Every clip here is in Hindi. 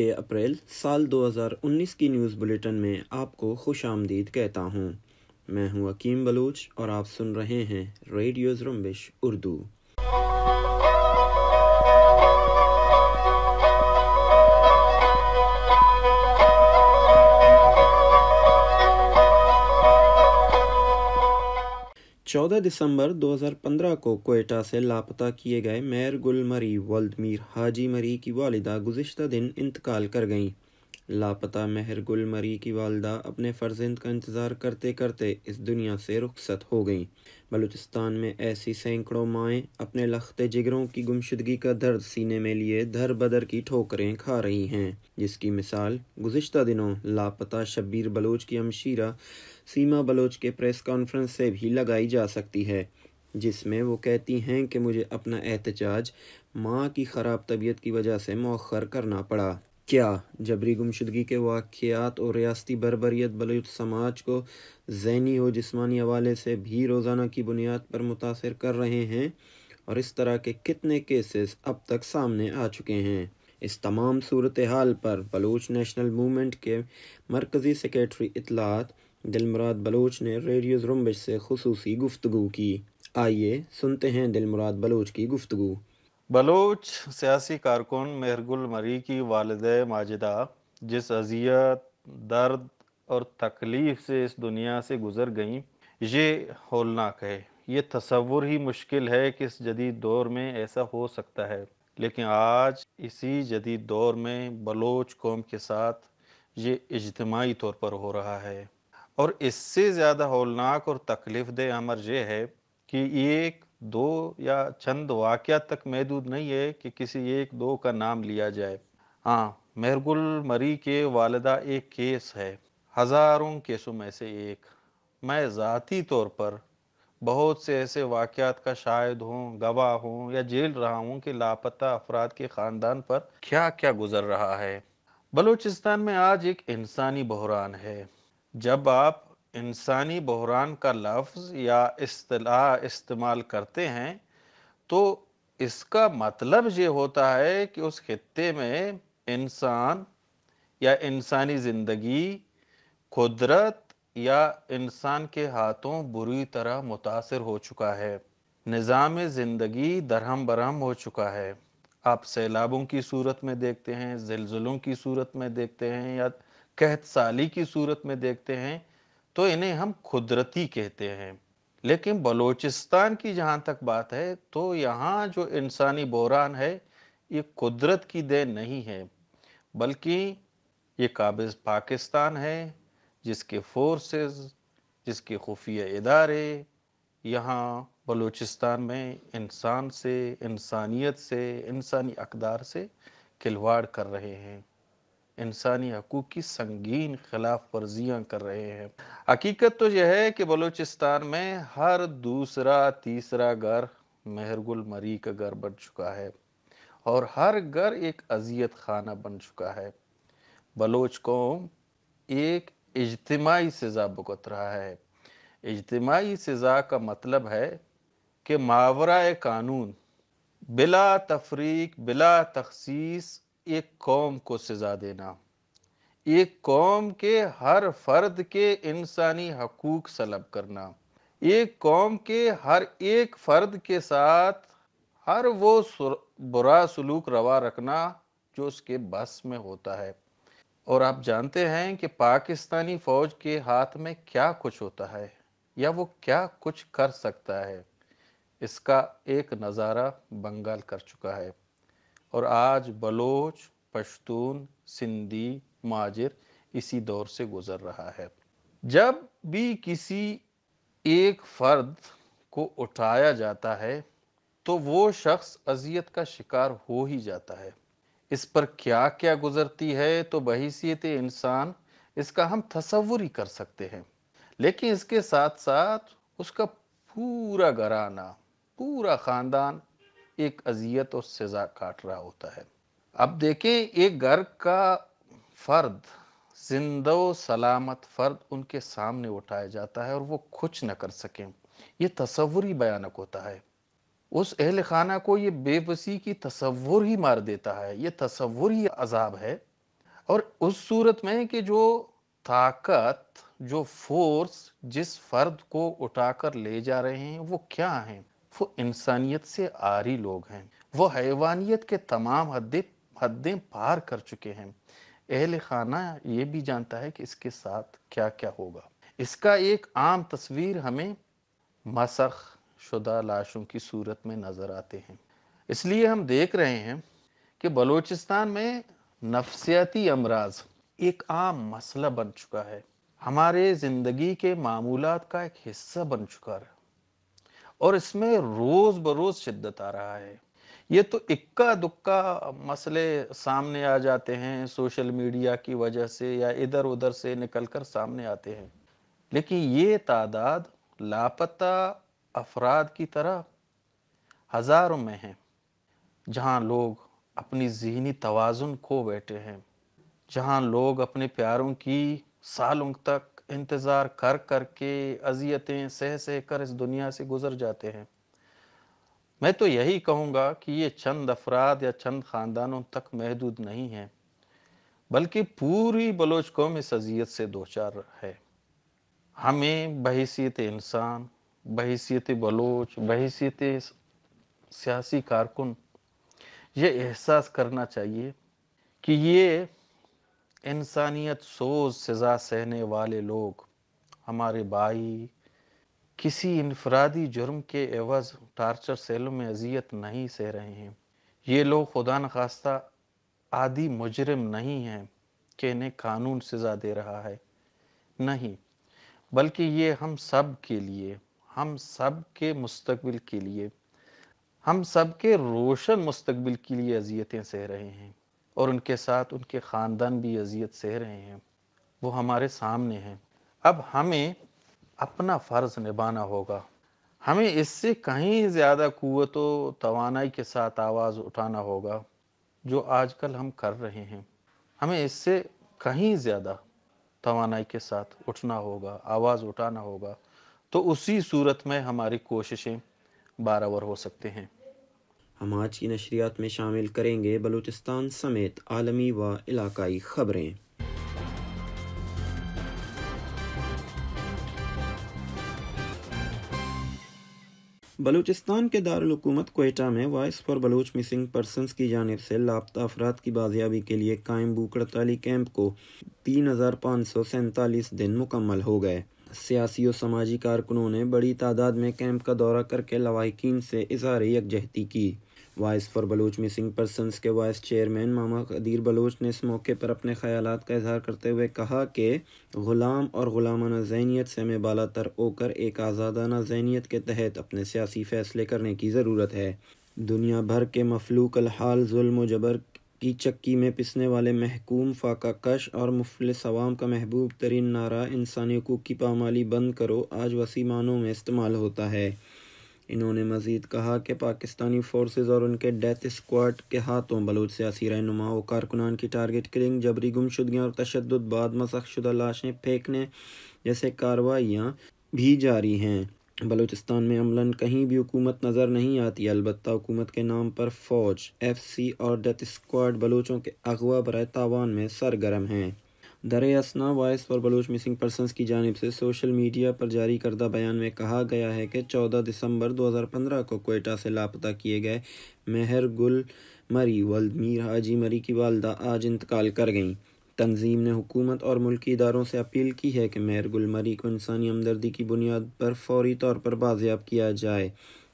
6 अप्रैल साल 2019 की न्यूज़ बुलेटिन में आपको खुश आमदीद कहता हूँ मैं हूँ अकीम बलूच और आप सुन रहे हैं रेडियो जुम्बिश उर्दू 14 दिसंबर 2015 को कोयटा से लापता किए गए मेयर गुलमरी वल्दमीर हाजी मरी की वालिदा गुज्त दिन इंतकाल कर गईं लापता मेहर मरी की वालदा अपने फर्जंद का इंतज़ार करते करते इस दुनिया से रुखसत हो गईं बलूचिस्तान में ऐसी सैकड़ों माएँ अपने लखते जिगरों की गुमशुदगी का दर्द सीने में लिए धर बदर की ठोकरें खा रही हैं जिसकी मिसाल गुज्त दिनों लापता शब्बीर बलोच की अमशीरा सीमा बलोच के प्रेस कॉन्फ्रेंस से भी लगाई जा सकती है जिसमें वो कहती हैं कि मुझे अपना एहतजाज माँ की ख़राब तबीयत की वजह से मौखर करना पड़ा क्या जबरी गुमशदगी के वाक़ात और रियाती बरबरीत बलूत समाज को जहनी और जिसमानी हवाले से भी रोज़ाना की बुनियाद पर मुतासर कर रहे हैं और इस तरह के कितने केसेस अब तक सामने आ चुके हैं इस तमाम सूरत हाल पर बलूच नेशनल मूवमेंट के मरकज़ी सेक्रेटरी इतलात दिलमराद बलूच ने रेडियो रुम्बिश से खसूसी गुफ्तु की आइए सुनते हैं दिलमराद बलूच की गुफ्तु बलोच सियासी कारकुन मेहरगुल मरी की वालद माजिदा जिस अजियत दर्द और तकलीफ से इस दुनिया से गुजर गई ये होलनाक है ये तस्वुर ही मुश्किल है कि इस जदीद दौर में ऐसा हो सकता है लेकिन आज इसी जदीद दौर में बलोच कौम के साथ ये इजतमाही तौर पर हो रहा है और इससे ज़्यादा होलनाक और तकलीफ दे अमर यह है कि एक दो या चंद वाक़ तक महदूद नहीं है कि किसी एक दो का नाम लिया जाए हाँ मेहरगुल मरी के वालदा एक केस है हज़ारों केसों में से एक मैं ज़ाती तौर पर बहुत से ऐसे वाक़ात का शायद हूँ गवाह हूँ या जेल रहा हूँ कि लापता अफराद के ख़ानदान पर क्या क्या गुजर रहा है बलूचिस्तान में आज एक इंसानी बहरान है जब आप इंसानी बहरान का लफ्ज़ या असलाह इस्तेमाल करते हैं तो इसका मतलब ये होता है कि उस खत्े में इंसान या इंसानी ज़िंदगी कुदरत या इंसान के हाथों बुरी तरह मुतासर हो चुका है निज़ाम ज़िंदगी दरहम बरहम हो चुका है आप सैलाबों की सूरत में देखते हैं जल्जलों की सूरत में देखते हैं या कहत साली की सूरत में देखते हैं तो इन्हें हम कुदरती कहते हैं लेकिन बलूचिस्तान की जहाँ तक बात है तो यहाँ जो इंसानी बहरान है ये कुदरत की देन नहीं है बल्कि ये काबिज पाकिस्तान है जिसके फोर्सेस जिसके खुफिया इदारे यहाँ बलूचिस्तान में इंसान से इंसानियत से इंसानी अकदार से खिलवाड़ कर रहे हैं इंसानी हकूक़ की संगीन खिलाफ वर्जियाँ कर रहे हैं हकीकत तो यह है कि बलूचिस्तान में हर दूसरा तीसरा घर मेहरगुल मरी का घर बन चुका है और हर घर एक अजियत खाना बन चुका है बलोच कौम एक इजतमाही सज़ा भुगत रहा है इजतमाही सज़ा का मतलब है कि मावरा कानून बिला तफरीक बिला तखसीस एक कौम को सज़ा देना एक कौम के हर फर्द के इंसानी हकूक सलब करना एक कौम के हर एक फर्द के साथ हर वो बुरा सलूक रवा रखना जो उसके बस में होता है और आप जानते हैं कि पाकिस्तानी फ़ौज के हाथ में क्या कुछ होता है या वो क्या कुछ कर सकता है इसका एक नज़ारा बंगाल कर चुका है और आज बलोच पश्तून सिंधी माजिर इसी दौर से गुजर रहा है जब भी किसी एक फर्द को उठाया जाता है तो वो शख्स अजियत का शिकार हो ही जाता है इस पर क्या क्या गुजरती है तो बहसीत इंसान इसका हम तस्वुर ही कर सकते हैं लेकिन इसके साथ साथ उसका पूरा घराना पूरा ख़ानदान एक अजियत और सज़ा काट रहा होता है अब देखें एक घर का फर्द जिंदो सलामत फर्द उनके सामने उठाया जाता है और वो कुछ न कर सकें ये तस्वुर ही भयानक होता है उस अहल खाना को ये बेबसी की तस्वुर ही मार देता है ये तस्वुर ही अजाब है और उस सूरत में कि जो ताकत जो फोर्स जिस फर्द को उठाकर ले जा रहे हैं वो क्या हैं वो इंसानियत से आरी लोग हैं वो हैवानियत के तमाम हदें हदें पार कर चुके हैं अहल खाना ये भी जानता है कि इसके साथ क्या क्या होगा इसका एक आम तस्वीर हमें मसख शुदा लाशों की सूरत में नज़र आते हैं इसलिए हम देख रहे हैं कि बलूचिस्तान में नफसियाती अमराज एक आम मसला बन चुका है हमारे ज़िंदगी के मामूलात का एक हिस्सा बन चुका है और इसमें रोज बरोज शिद्दत आ रहा है ये तो इक्का दुक्का मसले सामने आ जाते हैं सोशल मीडिया की वजह से या इधर उधर से निकल कर सामने आते हैं लेकिन ये तादाद लापता अफराद की तरह हज़ारों में है जहाँ लोग अपनी जहनी तोज़ुन खो बैठे हैं जहाँ लोग अपने प्यारों की सालों तक इंतज़ार कर कर के अजियतें सह सह कर इस दुनिया से गुजर जाते हैं मैं तो यही कहूँगा कि ये चंद अफराद या चंद ख़ानदानों तक महदूद नहीं है बल्कि पूरी बलोच कौम इस अजियत से दो चार है हमें बहसीत इंसान बहसीत बलोच बहसीत सियासी कारकुन ये एहसास करना चाहिए कि ये इंसानियत सोच सज़ा सहने वाले लोग हमारे भाई किसी इनफरादी जुर्म के एवज़ टार्चर सेलों में अजियत नहीं सह रहे हैं ये लोग खुदा नखास्ता आदि मुजरम नहीं हैं कि इन्हें कानून सज़ा दे रहा है नहीं बल्कि ये हम सब के लिए हम सब के मुस्तबिल के लिए हम सब के रोशन मुस्तबिल के लिए अजियतें सह रहे हैं और उनके साथ उनके ख़ानदान भी अजियत सह रहे हैं वो हमारे सामने हैं अब हमें अपना फ़र्ज़ निभाना होगा हमें इससे कहीं ज़्यादा क़वत तोानाई के साथ आवाज़ उठाना होगा जो आजकल हम कर रहे हैं हमें इससे कहीं ज़्यादा तोानाई के साथ उठना होगा आवाज़ उठाना होगा तो उसी सूरत में हमारी कोशिशें बारावर हो सकते हैं हम आज की नशरियात में शामिल करेंगे बलूचिस्तान समेत आलमी व इलाकाई खबरें बलूचिस्तान के दारकूमत कोयटा में voice for Baloch missing person की जानब से लापता अफराद की बाजियाबी के लिए कायम बूकड़ताली कैंप को तीन हज़ार पाँच सौ सैंतालीस दिन मुकम्मल हो गए सियासी और समाजी कारकुनों ने बड़ी तादाद में कैंप का दौरा करके लवाकिन से इजहार यकजहती की voice for Baloch missing persons के वाइस चेयरमैन मामा कदीर बलोच ने इस मौके पर अपने ख्याल का इजहार करते हुए कहा कि ग़ुलाम और ग़ुलामाना जहनीत से हमें बाला तर होकर एक आज़ादाना जहनीत के तहत अपने सियासी फ़ैसले करने की ज़रूरत है दुनिया भर के मफलूक हाल जुल्म जबर की चक्की में पिसने वाले महकूम फाका कश और मुफल सवाम का महबूब तरीन नारा इंसानी हकूक़ की पामाली बंद करो आज वसी मानों में इस्तेमाल होता है इन्होंने मजीद कहा कि पाकिस्तानी फोर्सेज और उनके डेथ स्क्वाड के हाथों बलूच सियासी रहनुमा और कारकुनान की टारगेट किलिंग जबरी गुमशुदगियाँ और तशद बाद मसखशुदा लाशें फेंकने जैसे कार्रवाइयाँ भी जारी हैं बलूचिस्तान में अमला कहीं भी हुकूमत नज़र नहीं आती अलबत् हुकूमत के नाम पर फ़ौज एफ सी और डेथ स्क्वाड बलूचों के अगवा बर तावान में सरगर्म हैं दर असना voice for Baloch missing person की जानब से सोशल मीडिया पर जारी करदा बयान में कहा गया है कि 14 दिसंबर 2015 को कोयटा से लापता किए गए मेहर गुल मरी वलमीर हाजी मरी की वालदा आज इंतकाल कर गईं तंजीम ने हुकूमत और मुल्की इदारों से अपील की है कि मेहर गुल मरी को इंसानी हमदर्दी की बुनियाद पर फौरी तौर पर बाजियाब किया जाए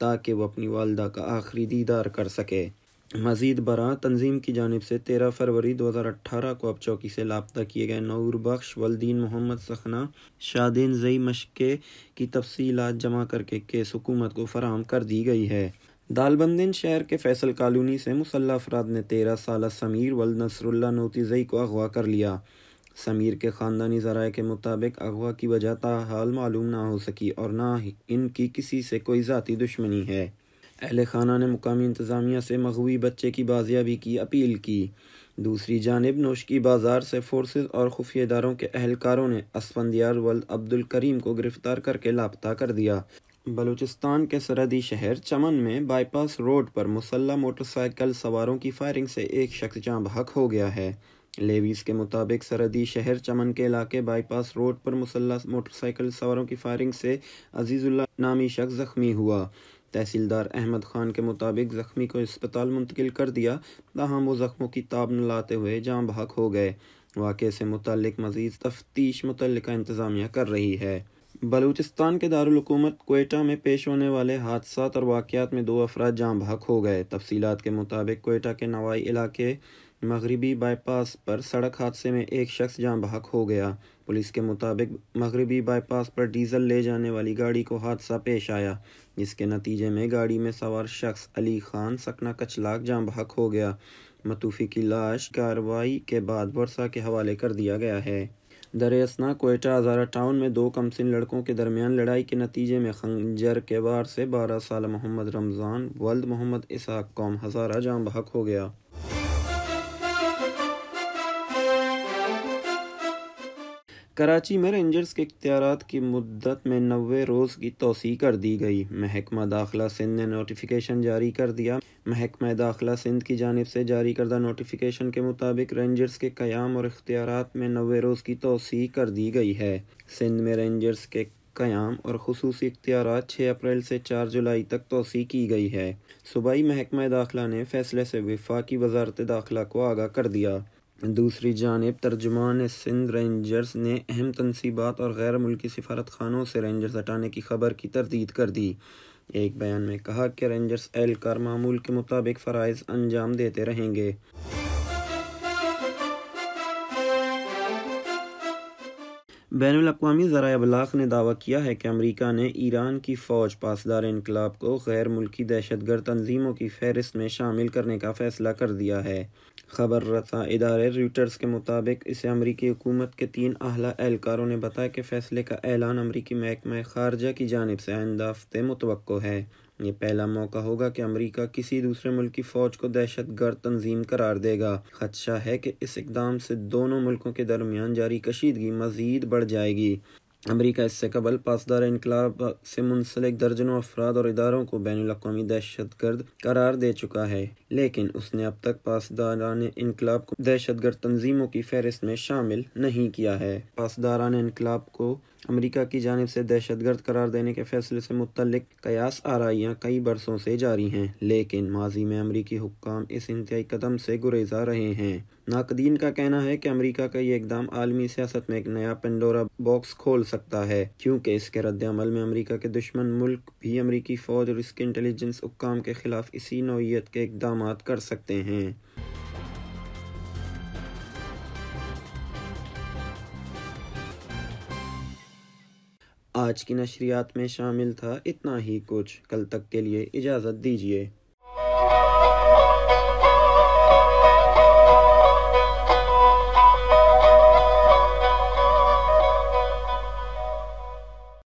ताकि वह अपनी वालदा का आखिरी दीदार कर सके मजीद बरा तंजीम की जानब से तेरह फरवरी दो हज़ार अट्ठारह को अब चौकी से लापता किए गए नूर बख्श वलदीन मोहम्मद सखना शादीन जई मशक़े की तफसीलात जमा करके केस हुकूमत को फराहम कर दी गई है दालबंदिन शहर के फैसल कॉलोनी से मुसल्ह अफराद ने तेरह साल समीर वल नसरुल्ला जई को अगवा कर लिया समीर के ख़ानदानी जराए के मुताबिक अगवा की वजह ताहाल मालूम ना हो सकी और ना ही इनकी किसी से कोई ज़ाती दुश्मनी है अहल खाना ने मुकामी इंतज़ामिया से मगवी बच्चे की बाजियाबी की अपील की दूसरी जानब नोशकी बाजार से फोर्सेज और खुफिया इदारों के अहलकारों ने असफंदियार वल्द अब्दुल करीम को गिरफ्तार करके लापता कर दिया बलूचिस्तान के सरहदी शहर चमन में बाईपास रोड पर मुसल्ला मोटरसाइकिल सवारों की फायरिंग से एक शख्स जहाँ बहक हो गया है लेवीज के मुताबिक सरहदी शहर चमन के इलाके बाईपास रोड पर मुसल्ला मोटरसाइकिल सवारों की फायरिंग से अजीज़ुल्ला नामी शख्स जख्मी हुआ तहसीलदार अहमद खान के मुताबिक ज़ख्मी को अस्पताल मुंतकिल कर दिया ताहम वो ज़ख्मों की ताब न लाते हुए जहाँ बहक हो गए वाक़े से मुतल मज़ीद तफ्तीश मुतल इंतज़ामिया कर रही है बलूचिस्तान के दारकूमत कोयटा में पेश होने वाले हादसा और वाक़ात में दो अफराद जहाँ बहक हो गए तफसीत के मुताबिक कोयटा के नवाई इलाके मगरबी बाईपास पर सड़क हादसे में एक शख्स जहाँ बहक हो गया पुलिस के मुताबिक मगरबी बाईपास पर डीजल ले जाने वाली गाड़ी को हादसा पेश आया जिसके नतीजे में गाड़ी में सवार शख्स अली खान सकना कचलाक जहाँ बहक हो गया मतूफी की लाश कार्रवाई के बाद वर्षा के हवाले कर दिया गया है दरअसना कोयटा अजारा टाउन में दो कमसिन लड़कों के दरमियान लड़ाई के नतीजे में खंजर के वार से बारह साल मोहम्मद रमज़ान वल्द मोहम्मद इसहाक कौम हज़ारा जहाँ बहक हो गया कराची में रेंजर्स के इख्तियार की मुद्दत में नबे रोज़ की तोसी कर दी गई महकमा दाखिला सिंध ने नोटिफिकेशन जारी कर दिया महकमा दाखिला सिंध की जानब से जारी करदा नोटिफिकेशन के मुताबिक रेंजर्स के क़्याम और इख्तियार में नबे रोज़ की तोसी कर दी गई है सिंध में रेंजर्स के क़्याम और खसूस इख्तियार छः अप्रैल से चार जुलाई तक तोसी की गई है सूबाई महकमा दाखिला ने फैसले से विफा की वजारत दाखिला को आगाह कर दिया दूसरी जानब तर्जुमान सिंध रेंजर्स ने अहम तनसीबात और गैर मुल्की सफारत खानों से रेंजर्स हटाने की खबर की तरदीद कर दी एक बयान में कहा कि रेंजर्स एहलकार मामूल के मुताबिक फ़रज़ अंजाम देते रहेंगे बैन अवी ज़रा अबलाख ने दावा किया है कि अमरीका ने ईरान की फ़ौज पासदार इनकलाब को गैर मुल्की दहशतगर्द तनजीमों की फहरिस्त में शामिल करने का फ़ैसला कर दिया है खबर रसा इदारे रूटर्स के मुताबिक इसे अमरीकी हुकूमत के तीन अहला एहलकारों ने बताया कि फ़ैसले का ऐलान अमरीकी महकमा खारजा की जानब से आइंदा हफ्ते मुतव है ये पहला मौका होगा कि अमरीका किसी दूसरे मुल्क की फ़ौज को दहशत गर्द तंजीम करार देगा खदशा है कि इस इकदाम से दोनों मुल्कों के दरमियान जारी कशीदगी मजीद बढ़ जाएगी अमरीका इससे कबल पासदार इनकलाब से मुंसलिक दर्जनों अफराद और इदारों को बैन अवी दहशत गर्द करार दे चुका है लेकिन उसने अब तक पासदारान इनकलाब को दहशत गर्द तंजीमों की फहरिस्त में शामिल नहीं किया है पासदारान इनकलाब को अमरीका की जानब से दहशतगर्द करार देने के फैसले से मुतल कयास आरियाँ कई बरसों से जारी हैं लेकिन माजी में अमरीकी हुकाम इस इंतहाई कदम से गुरेजा रहे हैं नाकदीन का कहना है कि अमरीका का ये इकदाम आलमी सियासत में एक नया पेंडोरा बॉक्स खोल सकता है क्योंकि इसके रद्दमल में अमरीका के दुश्मन मुल्क भी अमरीकी फ़ौज और इसके इंटेलिजेंस हुकाम के खिलाफ इसी नौीयत के इकदाम कर सकते हैं आज की नशरियात में शामिल था इतना ही कुछ कल तक के लिए इजाज़त दीजिए